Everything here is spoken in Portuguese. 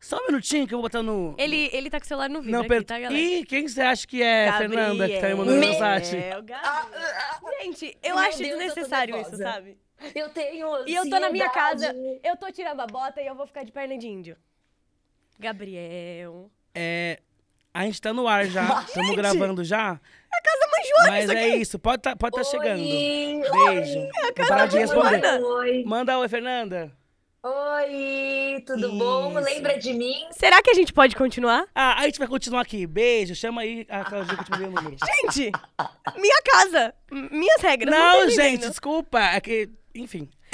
Só um minutinho que eu vou botar no. Ele, ele tá com o celular no vídeo. Não, per... tá, galera? Ih, quem você acha que é Gabriel. Fernanda que tá aí mandando mensagem? É, Gente, eu Meu acho desnecessário isso, sabe? Eu tenho. Ansiedade. E eu tô na minha casa, eu tô tirando a bota e eu vou ficar de perna de índio. Gabriel. É. A gente tá no ar já. Estamos gravando já. É a casa mais Joana, Mas isso é isso, pode tá, pode tá oi. chegando. Beijo. É a casa Para de responder. Oi. Manda oi, Fernanda. Oi! Oi, tudo Isso. bom? Lembra de mim? Será que a gente pode continuar? Ah, a gente vai continuar aqui. Beijo, chama aí a Claudinha que eu te mandei o número. Gente, minha casa, minhas regras. Não, não gente, desculpa. É que, enfim.